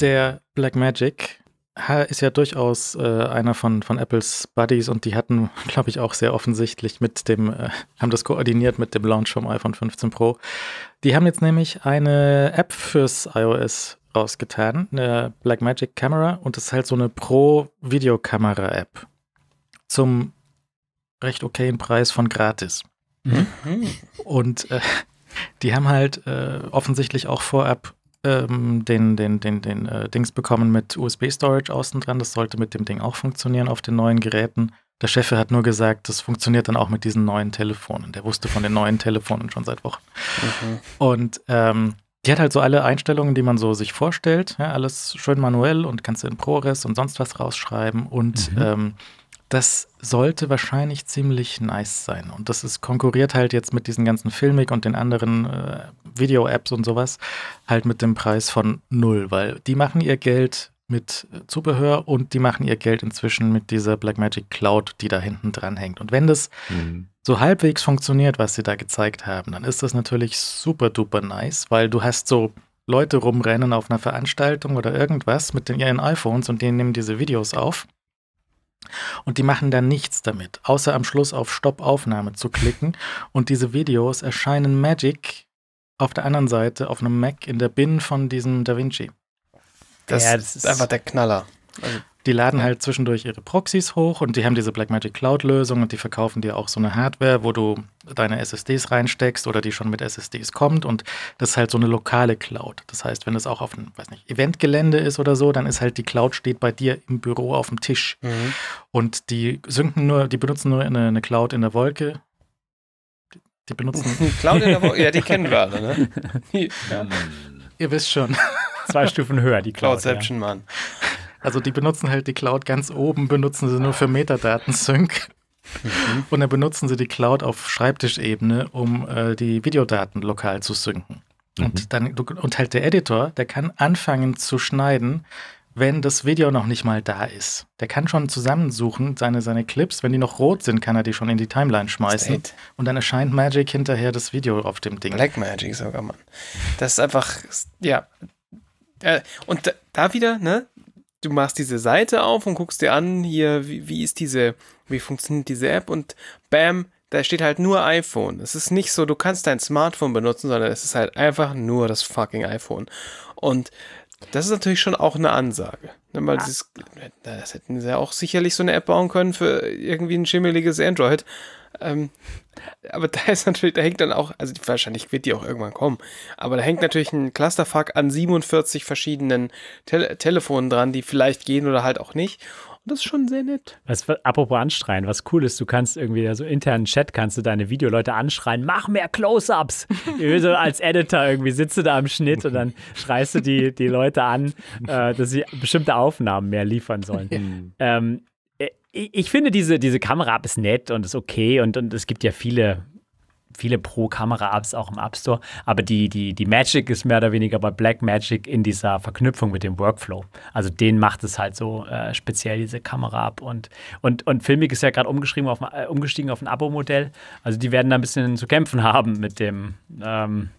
der Blackmagic ist ja durchaus äh, einer von, von Apples Buddies und die hatten, glaube ich, auch sehr offensichtlich mit dem, äh, haben das koordiniert mit dem Launch vom iPhone 15 Pro. Die haben jetzt nämlich eine App fürs iOS rausgetan, eine Blackmagic Camera und das ist halt so eine Pro-Videokamera-App zum recht okayen Preis von gratis. Mhm. Und äh, die haben halt äh, offensichtlich auch vorab ähm, den, den, den, den äh, Dings bekommen mit USB-Storage außen dran. Das sollte mit dem Ding auch funktionieren auf den neuen Geräten. Der Chef hat nur gesagt, das funktioniert dann auch mit diesen neuen Telefonen. Der wusste von den neuen Telefonen schon seit Wochen. Okay. Mhm. Und ähm, die hat halt so alle Einstellungen, die man so sich vorstellt. Ja, alles schön manuell und kannst in ProRes und sonst was rausschreiben. Und mhm. ähm, das sollte wahrscheinlich ziemlich nice sein. Und das ist konkurriert halt jetzt mit diesen ganzen Filmic und den anderen äh, Video-Apps und sowas halt mit dem Preis von null, weil die machen ihr Geld mit Zubehör und die machen ihr Geld inzwischen mit dieser Blackmagic Cloud, die da hinten dran hängt. Und wenn das mhm. so halbwegs funktioniert, was sie da gezeigt haben, dann ist das natürlich super duper nice, weil du hast so Leute rumrennen auf einer Veranstaltung oder irgendwas mit den, ihren iPhones und die nehmen diese Videos auf und die machen dann nichts damit, außer am Schluss auf Stopp Aufnahme zu klicken. Und diese Videos erscheinen Magic auf der anderen Seite auf einem Mac in der Bin von diesem DaVinci. Das, ja, das ist einfach der Knaller. Also, die laden ja. halt zwischendurch ihre Proxys hoch und die haben diese Blackmagic Cloud Lösung und die verkaufen dir auch so eine Hardware, wo du deine SSDs reinsteckst oder die schon mit SSDs kommt. Und das ist halt so eine lokale Cloud. Das heißt, wenn das auch auf einem, Eventgelände ist oder so, dann ist halt die Cloud steht bei dir im Büro auf dem Tisch. Mhm. Und die synken nur, die benutzen nur eine, eine Cloud in der Wolke. Die benutzen. Cloud in der Wolke, ja, die kennen wir alle, ne? ja. Ihr wisst schon. Zwei Stufen höher, die Cloud. Cloudception, ja. Mann. Also die benutzen halt die Cloud ganz oben, benutzen sie nur für Metadaten-Sync Mhm. Und dann benutzen sie die Cloud auf Schreibtischebene, um äh, die Videodaten lokal zu synken. Mhm. Und, dann, und halt der Editor, der kann anfangen zu schneiden, wenn das Video noch nicht mal da ist. Der kann schon zusammensuchen, seine, seine Clips, wenn die noch rot sind, kann er die schon in die Timeline schmeißen. State. Und dann erscheint Magic hinterher das Video auf dem Ding. Black Magic sogar, Mann. Das ist einfach, ja. Äh, und da wieder, ne? du machst diese Seite auf und guckst dir an, hier, wie, wie ist diese, wie funktioniert diese App und bam, da steht halt nur iPhone. Es ist nicht so, du kannst dein Smartphone benutzen, sondern es ist halt einfach nur das fucking iPhone. Und das ist natürlich schon auch eine Ansage. Ne? Weil ja. dieses, das hätten sie ja auch sicherlich so eine App bauen können für irgendwie ein schimmeliges Android. Ähm, aber da ist natürlich, da hängt dann auch, also wahrscheinlich wird die auch irgendwann kommen, aber da hängt natürlich ein Clusterfuck an 47 verschiedenen Te Telefonen dran, die vielleicht gehen oder halt auch nicht. Und das ist schon sehr nett. Was, apropos anschreien, was cool ist, du kannst irgendwie so internen Chat kannst du deine Videoleute anschreien, mach mehr Close-Ups. so als Editor irgendwie sitzt du da am Schnitt und dann schreist du die, die Leute an, äh, dass sie bestimmte Aufnahmen mehr liefern sollen. Ja. Ähm, ich finde, diese, diese Kamera-App ist nett und ist okay und, und es gibt ja viele, viele Pro-Kamera-Apps auch im App Store, aber die, die, die Magic ist mehr oder weniger bei Blackmagic in dieser Verknüpfung mit dem Workflow. Also den macht es halt so äh, speziell, diese Kamera-App. Und, und, und Filmic ist ja gerade umgeschrieben auf, äh, umgestiegen auf ein Abo-Modell. Also die werden da ein bisschen zu kämpfen haben mit dem, ähm,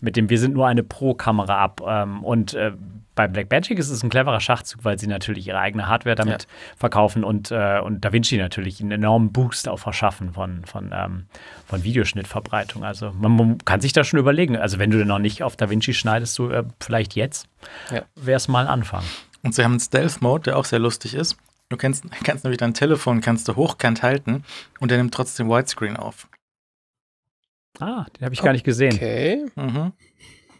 mit dem Wir sind nur eine Pro-Kamera-App. Ähm, und äh, bei Black Magic ist es ein cleverer Schachzug, weil sie natürlich ihre eigene Hardware damit ja. verkaufen und, äh, und Da Vinci natürlich einen enormen Boost auch verschaffen von, von, ähm, von Videoschnittverbreitung. Also man, man, kann sich da schon überlegen. Also wenn du denn noch nicht auf Da Vinci schneidest, so äh, vielleicht jetzt, ja. wäre es mal ein Anfang. Und sie haben einen Stealth-Mode, der auch sehr lustig ist. Du kannst, kannst nämlich dein Telefon kannst du hochkant halten und der nimmt trotzdem Widescreen auf. Ah, den habe ich okay. gar nicht gesehen. Okay. Mhm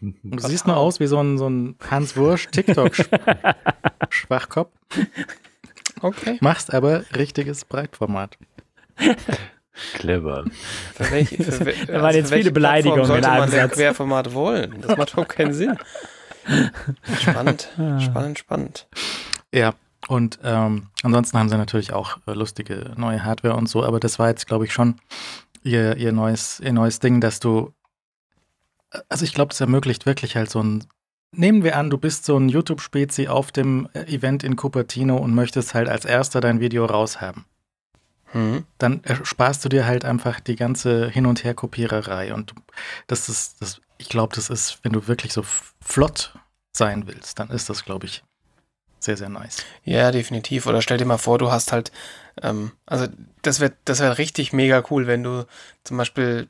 du siehst auf. nur aus wie so ein, so ein Hans Wursch TikTok-Schwachkopf. okay. Machst aber richtiges Breitformat. Clever. Für welche, für, also da waren also jetzt viele Beleidigungen sollte in einem man Satz. Querformat wollen. Das macht überhaupt keinen Sinn. Spannend, ah. spannend, spannend. Ja, und ähm, ansonsten haben sie natürlich auch äh, lustige neue Hardware und so, aber das war jetzt, glaube ich, schon ihr, ihr, neues, ihr neues Ding, dass du also ich glaube, das ermöglicht wirklich halt so ein. Nehmen wir an, du bist so ein YouTube-Spezi auf dem äh, Event in Cupertino und möchtest halt als erster dein Video raushaben. Hm. Dann sparst du dir halt einfach die ganze Hin- und Her-Kopiererei. Und das ist, das, ich glaube, das ist, wenn du wirklich so flott sein willst, dann ist das, glaube ich, sehr, sehr nice. Ja, definitiv. Oder stell dir mal vor, du hast halt, ähm, also das wäre das wär richtig mega cool, wenn du zum Beispiel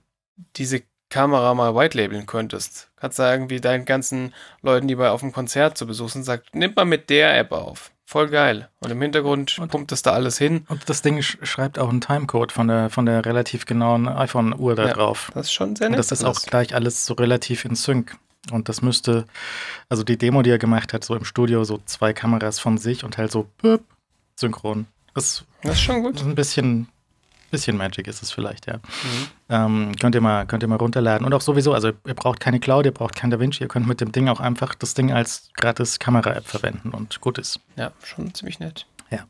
diese Kamera mal white labeln könntest. Kannst du irgendwie deinen ganzen Leuten, die bei auf dem Konzert zu besuchen, sind, sagt, nimm mal mit der App auf. Voll geil. Und im Hintergrund und, pumpt es da alles hin. Und das Ding sch schreibt auch einen Timecode von der, von der relativ genauen iPhone-Uhr da ja, drauf. Das ist schon sehr nett. Und das ist auch gleich alles so relativ in Sync. Und das müsste, also die Demo, die er gemacht hat, so im Studio, so zwei Kameras von sich und halt so pöp, synchron. Das, das ist schon gut. Ist Ein bisschen bisschen Magic ist es vielleicht, ja. Mhm. Ähm, könnt, ihr mal, könnt ihr mal runterladen. Und auch sowieso, also ihr braucht keine Cloud, ihr braucht kein DaVinci, ihr könnt mit dem Ding auch einfach das Ding als gratis Kamera-App verwenden und gut ist. Ja, schon ziemlich nett. Ja.